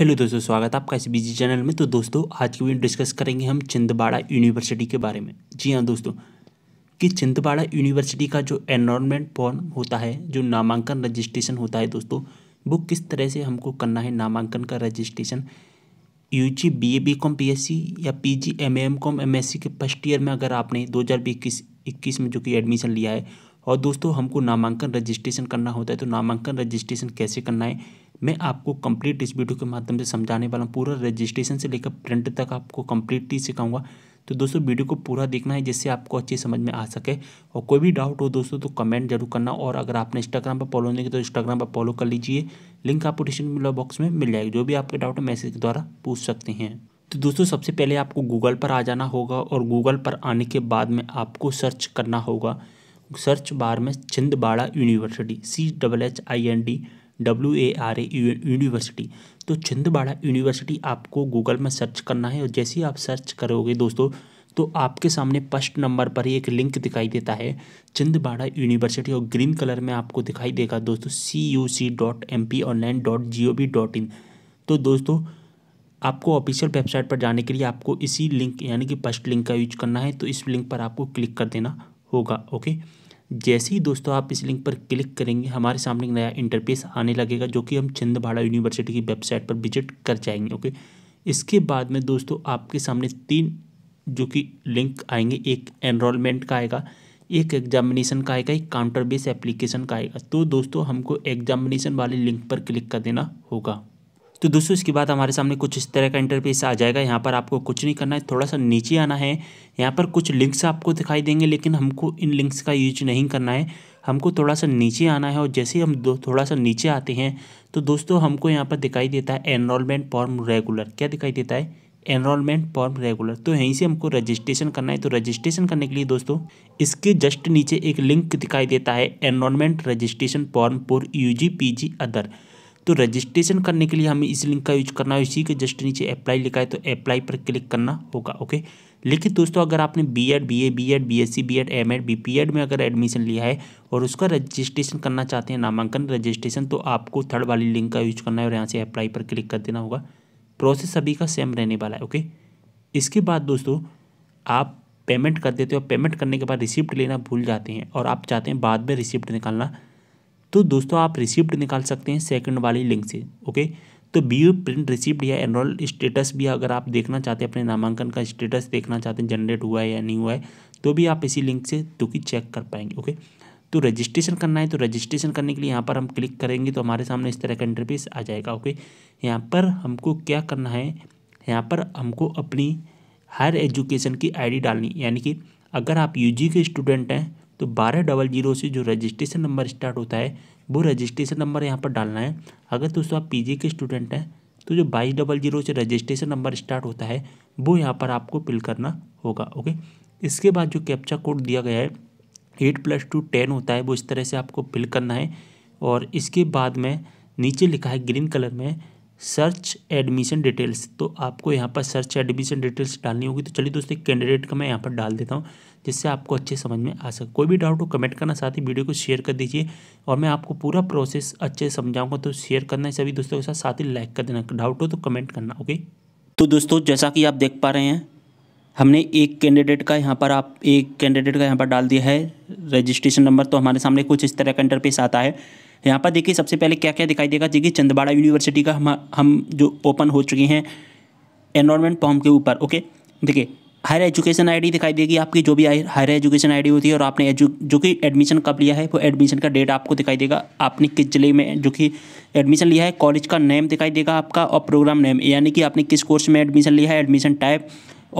hello दोस्तों स्वागत है आपका इस बिजी चैनल में तो दोस्तों आज की वीडियो डिस्कस करेंगे हम चिंदवाड़ा यूनिवर्सिटी के बारे में जी हाँ दोस्तों कि चिंदवाड़ा यूनिवर्सिटी का जो एनरोलमेंट फॉर्म होता है जो नामांकन रजिस्ट्रेशन होता है दोस्तों वो किस तरह से हमको करना है नामांकन का registration U G B A B com B S C या P G M M com M S C के फर्स्ट ईयर में अगर आपने दो हज़ार इक्कीस इक्कीस में जो कि एडमिशन लिया है और दोस्तों हमको नामांकन रजिस्ट्रेशन करना होता है तो नामांकन रजिस्ट्रेशन कैसे करना है मैं आपको कंप्लीट इस वीडियो के माध्यम से समझाने वाला हूँ पूरा रजिस्ट्रेशन से लेकर प्रिंट तक आपको कंप्लीटली सिखाऊंगा तो दोस्तों वीडियो को पूरा देखना है जिससे आपको अच्छी समझ में आ सके और कोई भी डाउट हो दोस्तों तो कमेंट जरूर करना और अगर आपने इंस्टाग्राम पर फॉलो नहीं किया तो इंस्टाग्राम पर फॉलो कर लीजिए लिंक आपको डिस्क्रिप्शन बॉक्स में मिल जाएगा जो भी आपके डाउट है मैसेज के द्वारा पूछ सकते हैं तो दोस्तों सबसे पहले आपको गूगल पर आ जाना होगा और गूगल पर आने के बाद में आपको सर्च करना होगा सर्च बार में Chhindwara university C double H I N D W A R A university तो छिंदवाड़ा यूनिवर्सिटी आपको गूगल में सर्च करना है और जैसे ही आप सर्च करोगे दोस्तों तो आपके सामने फर्स्ट नंबर पर ही एक लिंक दिखाई देता है छिंदवाड़ा यूनिवर्सिटी और ग्रीन कलर में आपको दिखाई देगा दोस्तों C U C dot M P online dot G O V dot in तो दोस्तों आपको ऑफिशियल वेबसाइट पर जाने के लिए आपको इसी लिंक यानी कि फर्स्ट लिंक का यूज करना है तो इस लिंक पर आपको क्लिक कर देना होगा ओके जैसे ही दोस्तों आप इस लिंक पर क्लिक करेंगे हमारे सामने एक नया इंटरफेस आने लगेगा जो कि हम छिंदभाड़ा यूनिवर्सिटी की वेबसाइट पर विजिट कर जाएंगे ओके इसके बाद में दोस्तों आपके सामने तीन जो कि लिंक आएंगे एक एनरोलमेंट का आएगा एक एग्जामिनेशन का आएगा एक काउंटर बेस एप्लीकेशन का आएगा तो दोस्तों हमको एग्जामिनेशन वाले लिंक पर क्लिक कर देना होगा तो दोस्तों इसके बाद हमारे सामने कुछ इस तरह का इंटरफेस आ जाएगा यहाँ पर आपको कुछ नहीं करना है थोड़ा सा नीचे आना है यहाँ पर कुछ लिंक्स आपको दिखाई देंगे लेकिन हमको इन लिंक्स का यूज नहीं करना है हमको थोड़ा सा नीचे आना है और जैसे हम दो थोड़ा सा नीचे आते हैं तो दोस्तों हमको यहाँ पर दिखाई देता है एनरोलमेंट फॉर्म रेगुलर क्या दिखाई देता है एनरोलमेंट फॉर्म रेगुलर तो यहीं से हमको रजिस्ट्रेशन करना है तो रजिस्ट्रेशन करने के लिए दोस्तों इसके जस्ट नीचे एक लिंक दिखाई देता है enrolment registration form for U G P G other तो रजिस्ट्रेशन करने के लिए हमें इस लिंक का यूज करना है इसी के जस्ट नीचे अप्लाई लिखा है तो अप्लाई पर क्लिक करना होगा ओके लेकिन दोस्तों अगर आपने B Ed B A B Ed B S C B Ed M Ed B P Ed में अगर एडमिशन लिया है और उसका रजिस्ट्रेशन करना चाहते हैं नामांकन रजिस्ट्रेशन तो आपको थर्ड वाली लिंक का यूज करना है और यहाँ से अप्लाई पर क्लिक कर देना होगा प्रोसेस सभी का सेम रहने वाला है ओके इसके बाद दोस्तों आप पेमेंट कर देते हो पेमेंट करने के बाद रिसिप्ट लेना भूल जाते हैं और आप चाहते हैं बाद में रिसिप्ट निकालना तो दोस्तों आप रिसिप्ट निकाल सकते हैं सेकंड वाली लिंक से ओके तो बी यू प्रिंट रिसिप्ट या एनरोल स्टेटस भी अगर आप देखना चाहते हैं अपने नामांकन का स्टेटस देखना चाहते हैं जनरेट हुआ है या नहीं हुआ है तो भी आप इसी लिंक से तो कि चेक कर पाएंगे ओके तो रजिस्ट्रेशन करना है तो रजिस्ट्रेशन करने के लिए यहाँ पर हम क्लिक करेंगे तो हमारे सामने इस तरह का इंटरफेस आ जाएगा ओके यहाँ पर हमको क्या करना है यहाँ पर हमको अपनी हायर एजुकेशन की आईडी डालनी यानी कि अगर आप यूजी के स्टूडेंट हैं तो बारह डबल जीरो से जो रजिस्ट्रेशन नंबर स्टार्ट होता है वो रजिस्ट्रेशन नंबर यहाँ पर डालना है अगर दोस्तों आप पीजी के स्टूडेंट हैं तो जो बाईस डबल जीरो से रजिस्ट्रेशन नंबर स्टार्ट होता है वो यहाँ पर आपको फिल करना होगा ओके इसके बाद जो कैप्चा कोड दिया गया है एट प्लस टू टेन होता है वो इस तरह से आपको फिल करना है और इसके बाद में नीचे लिखा है ग्रीन कलर में सर्च एडमिशन डिटेल्स तो आपको यहाँ पर सर्च एडमिशन डिटेल्स डालनी होगी तो चलिए दोस्तों कैंडिडेट का मैं यहाँ पर डाल देता हूँ जिससे आपको अच्छे समझ में आ सके कोई भी डाउट हो कमेंट करना साथ ही वीडियो को शेयर कर दीजिए और मैं आपको पूरा प्रोसेस अच्छे समझाऊंगा तो शेयर करना है सभी दोस्तों के साथ साथ ही लाइक कर देना डाउट हो तो कमेंट करना ओके तो दोस्तों जैसा कि आप देख पा रहे हैं हमने एक कैंडिडेट का यहाँ पर आप एक कैंडिडेट का यहाँ पर डाल दिया है रजिस्ट्रेशन नंबर तो हमारे सामने कुछ इस तरह का इंटरपेस आता है यहाँ पर देखिए सबसे पहले क्या क्या दिखाई देगा देखिए चंदवाड़ा यूनिवर्सिटी का हम हम जो ओपन हो चुके हैं एनरोलमेंट फॉर्म के ऊपर ओके देखिए हायर एजुकेशन आईडी दिखाई देगी आपकी जो भी हायर एजुकेशन आईडी होती है और आपने एजु जो कि एडमिशन कब लिया है वो एडमिशन का डेट आपको दिखाई देगा आपने किस जिले में जो कि एडमिशन लिया है कॉलेज का नेम दिखाई देगा आपका और प्रोग्राम नेम यानी कि आपने किस कोर्स में एडमिशन लिया है एडमिशन टाइप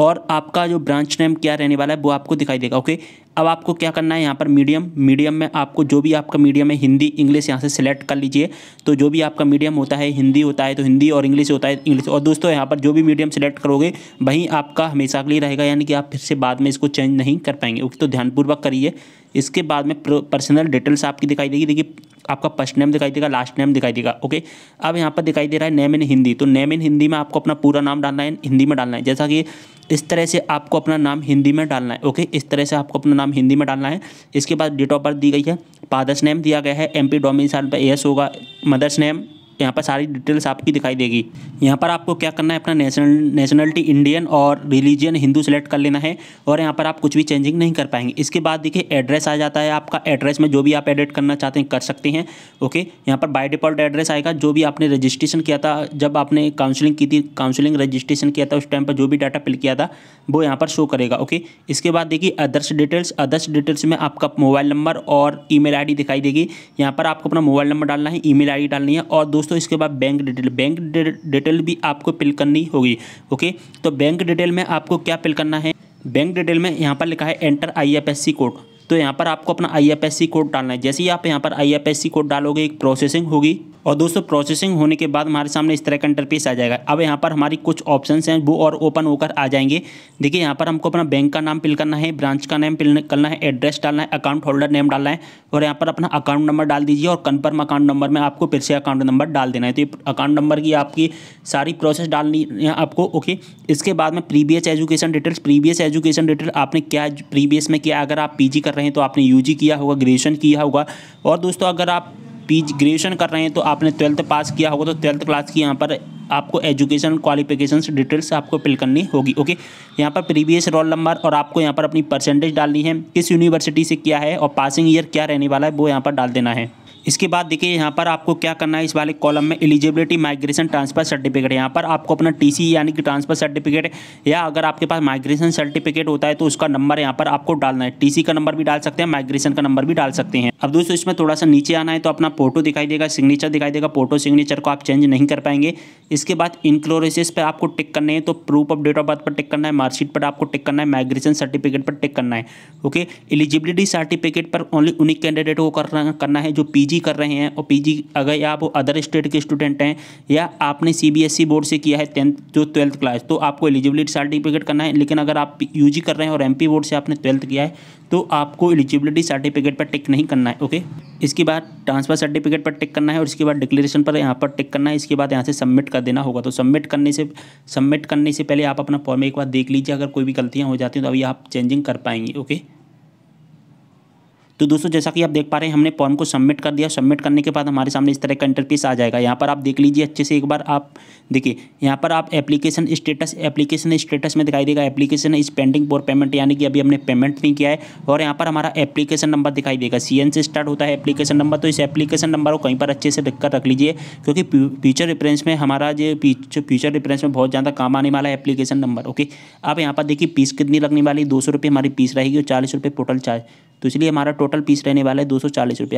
और आपका जो ब्रांच नेम क्या रहने वाला है वो आपको दिखाई देगा ओके अब आपको क्या करना है यहाँ पर मीडियम मीडियम में आपको जो भी आपका मीडियम है हिंदी इंग्लिश यहाँ से सिलेक्ट कर लीजिए तो जो भी आपका मीडियम होता है हिंदी होता है तो हिंदी और इंग्लिश होता है इंग्लिश और दोस्तों यहाँ पर जो भी मीडियम सेलेक्ट करोगे वहीं आपका हमेशा के लिए रहेगा यानी कि आप फिर से बाद में इसको चेंज नहीं कर पाएंगे ओके तो ध्यानपूर्वक करिए इसके बाद में पर्सनल डिटेल्स आपकी दिखाई देगी देखिए आपका फर्स्ट नेम दिखाई देगा लास्ट नेम दिखाई देगा ओके अब यहाँ पर दिखाई दे रहा है नेम इन हिंदी तो नेम इन हिंदी में आपको अपना पूरा नाम डालना है हिंदी में डालना है जैसा कि इस तरह से आपको अपना नाम हिंदी में डालना है ओके इस तरह से आपको अपना नाम हिंदी में डालना है इसके बाद डेट ऑफ बर्थ दी गई है फादर्स नेम दिया गया है एम पी डोमिसाइल पर एस होगा मदर्स नेम यहाँ पर सारी डिटेल्स आपकी दिखाई देगी यहाँ पर आपको क्या करना है अपना नेशनल नेशनलिटी इंडियन और रिलीजन हिंदू सेलेक्ट कर लेना है और यहाँ पर आप कुछ भी चेंजिंग नहीं कर पाएंगे इसके बाद देखिए एड्रेस आ जाता है आपका एड्रेस में जो भी आप एडिट करना चाहते हैं कर सकते हैं ओके यहाँ पर बाय डिफ़ॉल्ट एड्रेस आएगा जो भी आपने रजिस्ट्रेशन किया था जब आपने काउंसलिंग की थी काउंसिलिंग रजिस्ट्रेशन किया था उस टाइम पर जो भी डाटा फिल किया था वो यहाँ पर शो करेगा ओके इसके बाद देखिए अदर्स डिटेल्स अदर्स डिटेल्स में आपका मोबाइल नंबर और ई मेल दिखाई देगी यहाँ पर आपको अपना मोबाइल नंबर डालना है ई मेल डालनी है और दोस्तों दोस्तों इसके बाद बैंक डिटेल बैंक डिटेल भी आपको पिल करनी होगी ओके तो बैंक डिटेल में आपको क्या पिल करना है बैंक डिटेल में यहाँ पर लिखा है एंटर आईएफएससी कोड तो यहाँ पर आपको अपना आई कोड डालना है जैसे ही आप यहाँ पर आई कोड डालोगे एक प्रोसेसिंग होगी और दोस्तों प्रोसेसिंग होने के बाद हमारे सामने इस तरह का इंटरफेस आ जाएगा अब यहाँ पर हमारी कुछ ऑप्शंस हैं वो और ओपन होकर आ जाएंगे देखिए यहाँ पर हमको अपना बैंक का नाम फिल करना है ब्रांच का नाम फिल करना है एड्रेस डालना है अकाउंट होल्डर नेम डालना है और यहाँ पर अपना अकाउंट नंबर डाल दीजिए और कन्फर्म अकाउंट नंबर में आपको फिर से अकाउंट नंबर डाल देना है तो ये अकाउंट नंबर की आपकी सारी प्रोसेस डालनी है आपको ओके इसके बाद में previous education details previous education detail आपने क्या प्रीवियस में किया अगर आप पी कर रहे हैं तो आपने यू किया होगा ग्रेजुएशन किया होगा और दोस्तों अगर आप पी ग्रेजुएशन कर रहे हैं तो आपने ट्वेल्थ पास किया होगा तो ट्वेल्थ क्लास की यहाँ पर आपको एजुकेशन क्वालिफिकेशन डिटेल्स आपको फिल करनी होगी ओके यहाँ पर प्रीवियस रोल नंबर और आपको यहाँ पर अपनी परसेंटेज डालनी है किस यूनिवर्सिटी से क्या है और पासिंग ईयर क्या रहने वाला है वो यहाँ पर डाल देना है इसके बाद देखिए यहाँ पर आपको क्या करना है इस वाले कॉलम में एलिजिबिलिटी माइग्रेशन ट्रांसफर सर्टिफिकेट यहाँ पर आपको अपना टीसी e यानी कि ट्रांसफर सर्टिफिकेट या अगर आपके पास माइग्रेशन सर्टिफिकेट होता है तो उसका नंबर यहाँ पर आपको डालना है टीसी e का नंबर भी डाल सकते हैं माइग्रेशन का नंबर भी डाल सकते हैं अब दोस्तों इसमें थोड़ा सा नीचे आना है तो अपना फोटो दिखाई देगा सिग्नेचर दिखाई देगा फोटो सिग्नेचर को आप चेंज नहीं कर पाएंगे इसके बाद इनक्लोरेसिस पर आपको टिक करने हैं तो proof of date of birth पर टिक करना है मार्कशीट पर आपको टिक करना है माइग्रेशन सर्टिफिकेट पर टिक करना है ओके एलिजिबिलिटी सर्टिफिकेट पर ओनली उन्हीं कैंडिडेट को करना है जो पी कर रहे हैं और पीजी अगर आप अदर स्टेट के स्टूडेंट हैं या आपने सीबीएसई बोर्ड e से किया है टेंथ जो ट्वेल्थ क्लास तो आपको एलिजिबिलिटी सर्टिफिकेट करना है लेकिन अगर आप यूजी कर रहे हैं और एमपी बोर्ड से आपने ट्वेल्थ किया है तो आपको एलिजिबिलिटी सर्टिफिकेट पर टिक नहीं करना है ओके इसके बाद ट्रांसफर सर्टिफिकेट पर टिक करना है और इसके बाद डिक्लेरेशन पर यहाँ पर टिक करना है इसके बाद यहाँ से सबमिट कर देना होगा तो सबमिट करने से सबमिट करने से पहले आप अपना फॉर्म एक बार देख लीजिए अगर कोई भी गलतियाँ हो जाती हैं तो अभी आप चेंजिंग कर पाएंगे ओके तो दोस्तों जैसा कि आप देख पा रहे हैं हमने फॉर्म को सबमिट कर दिया सबमिट करने के बाद हमारे सामने इस तरह का इंटरफेस आ जाएगा यहाँ पर आप देख लीजिए अच्छे से एक बार आप देखिए यहाँ पर आप एप्लीकेशन स्टेटस एप्लीकेशन स्टेटस में दिखाई देगा application is pending for payment यानी कि अभी हमने पेमेंट नहीं किया है और यहाँ पर हमारा एप्लीकेशन नंबर दिखाई देगा सी से स्टार्ट होता है एप्लीकेशन नंबर तो इस एप्लीकेशन नंबर को कहीं पर अच्छे से लिख रख लीजिए क्योंकि फ्यूचर रेफरेंस में हमारा जो फ्यूचर रेफरेंस में बहुत ज़्यादा काम आने वाला है एप्लीकेशन नंबर ओके अब यहाँ पर देखिए पीस कितनी लगने वाली दो सौ हमारी पीस रहेगी और चालीस रुपये टोटल चार्ज तो इसलिए हमारा टोटल पीस रहने वाला है दो सौ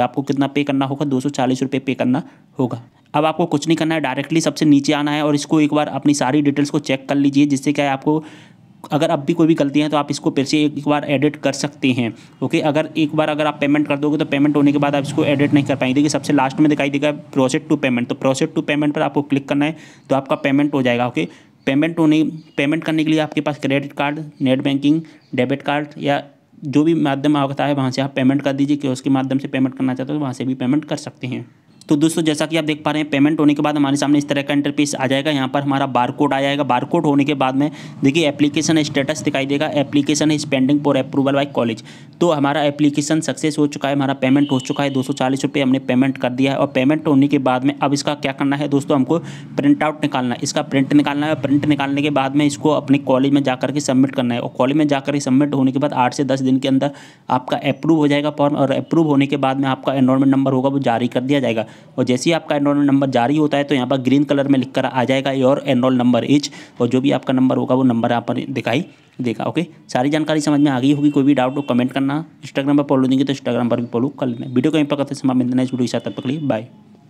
आपको कितना पे करना होगा दो सौ पे करना होगा अब आपको कुछ नहीं करना है डायरेक्टली सबसे नीचे आना है और इसको एक बार अपनी सारी डिटेल्स को चेक कर लीजिए जिससे क्या है आपको अगर अब भी कोई भी गलती है तो आप इसको फिर से एक बार एडिट कर सकते हैं ओके अगर एक बार अगर आप पेमेंट कर दोगे तो पेमेंट होने के बाद आप इसको एडिट नहीं कर पाएंगे देखिए सबसे लास्ट में दिखाई देगा प्रोसेड टू पेमेंट तो प्रोसेड टू पेमेंट पर आपको क्लिक करना है तो आपका पेमेंट हो जाएगा ओके पेमेंट होने पेमेंट करने के लिए आपके पास credit card net banking debit card या जो भी माध्यम आता है वहाँ से आप पेमेंट कर दीजिए कि उसके माध्यम से पेमेंट करना चाहते हो तो वहाँ से भी पेमेंट कर सकते हैं तो दोस्तों जैसा कि आप देख पा रहे हैं पेमेंट होने के बाद हमारे सामने इस तरह का इंटरपीस आ जाएगा यहाँ पर हमारा बार कोड आ जाएगा बार कोड होने के बाद में देखिए एप्लीकेशन स्टेटस दिखाई देगा application is pending for approval by college तो हमारा एप्लीकेशन सक्सेस हो चुका है हमारा पेमेंट हो चुका है दो हमने पेमेंट कर दिया है और पेमेंट होने के बाद में अब इसका क्या करना है दोस्तों हमको प्रिंट आउट निकालना है इसका प्रिंट निकालना है प्रिंट निकालने के बाद में इसको अपने कॉलेज में जाकर के सबमिट करना है और कॉलेज में जाकर के सबमिट होने के बाद आठ से दस दिन के अंदर आपका अप्रूव हो जाएगा फॉर्म और अप्रूव होने के बाद में आपका एनरोलमेंट नंबर होगा वो जारी कर दिया जाएगा और जैसे ही आपका एनरोल नंबर जारी होता है तो यहाँ पर ग्रीन कलर में लिखकर आ जाएगा योर एनरोल नंबर इच और जो भी आपका नंबर होगा वो नंबर यहाँ पर दिखाई देगा ओके सारी जानकारी समझ में आ गई होगी कोई भी डाउट हो कमेंट करना इंस्टाग्राम पर फॉलो देंगे तो इंस्टाग्राम पर भी फॉलो कर लेना वीडियो को यहीं पर करते समय मिलते हैं वीडियो के साथ तब तक लिए बाय